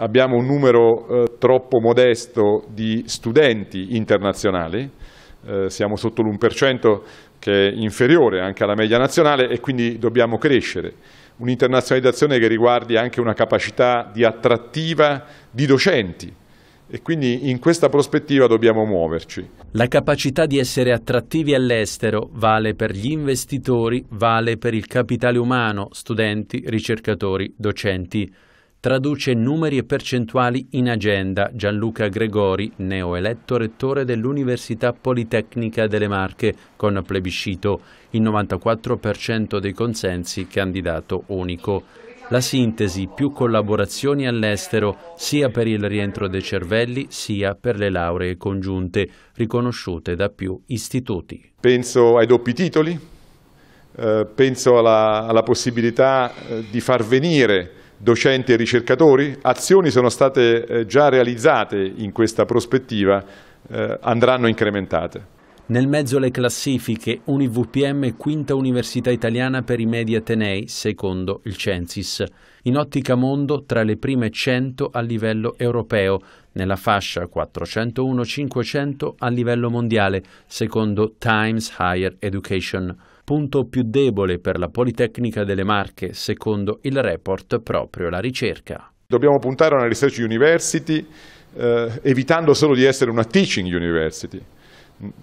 abbiamo un numero eh, troppo modesto di studenti internazionali, eh, siamo sotto l'1% che è inferiore anche alla media nazionale e quindi dobbiamo crescere. Un'internazionalizzazione che riguardi anche una capacità di attrattiva di docenti, e quindi in questa prospettiva dobbiamo muoverci. La capacità di essere attrattivi all'estero vale per gli investitori, vale per il capitale umano, studenti, ricercatori, docenti traduce numeri e percentuali in agenda Gianluca Gregori, neoeletto rettore dell'Università Politecnica delle Marche, con plebiscito il 94% dei consensi candidato unico. La sintesi, più collaborazioni all'estero, sia per il rientro dei cervelli, sia per le lauree congiunte, riconosciute da più istituti. Penso ai doppi titoli, eh, penso alla, alla possibilità eh, di far venire docenti e ricercatori. Azioni sono state eh, già realizzate in questa prospettiva, eh, andranno incrementate. Nel mezzo le classifiche, UniVPM è quinta università italiana per i media atenei, secondo il Censis. In ottica mondo tra le prime 100 a livello europeo, nella fascia 401-500 a livello mondiale, secondo Times Higher Education punto più debole per la Politecnica delle Marche, secondo il report proprio la ricerca. Dobbiamo puntare a una research university eh, evitando solo di essere una teaching university.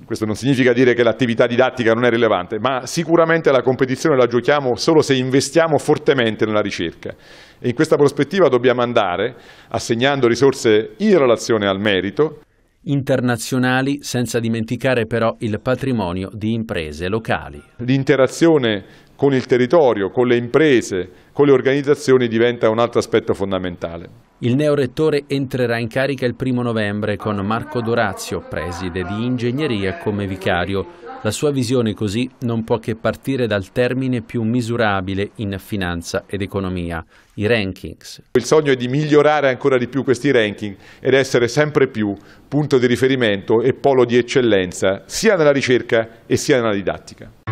Questo non significa dire che l'attività didattica non è rilevante, ma sicuramente la competizione la giochiamo solo se investiamo fortemente nella ricerca. E in questa prospettiva dobbiamo andare assegnando risorse in relazione al merito internazionali, senza dimenticare però il patrimonio di imprese locali. L'interazione con il territorio, con le imprese, con le organizzazioni diventa un altro aspetto fondamentale. Il neorettore entrerà in carica il primo novembre con Marco Dorazio, preside di ingegneria come vicario. La sua visione così non può che partire dal termine più misurabile in finanza ed economia, i rankings. Il sogno è di migliorare ancora di più questi ranking ed essere sempre più punto di riferimento e polo di eccellenza sia nella ricerca e sia nella didattica.